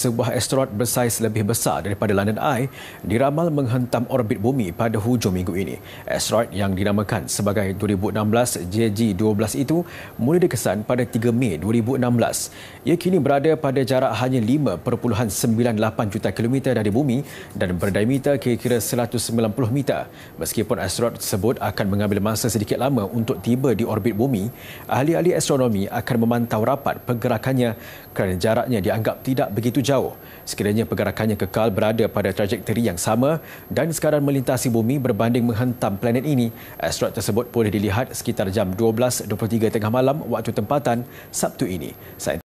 Sebuah asteroid bersaiz lebih besar daripada London Eye diramal menghentam orbit bumi pada hujung minggu ini. Asteroid yang dinamakan sebagai 2016 JG-12 itu mula dikesan pada 3 Mei 2016. Ia kini berada pada jarak hanya 5.98 juta kilometer dari bumi dan berdiameter kira-kira 190 meter. Meskipun asteroid tersebut akan mengambil masa sedikit lama untuk tiba di orbit bumi, ahli-ahli astronomi akan memantau rapat pergerakannya kerana jaraknya dianggap tidak begitu jauh jauh. Sekiranya pergerakannya kekal berada pada trajektori yang sama dan sekarang melintasi bumi berbanding menghantam planet ini, asteroid tersebut boleh dilihat sekitar jam 12.23 tengah malam waktu tempatan Sabtu ini. Saint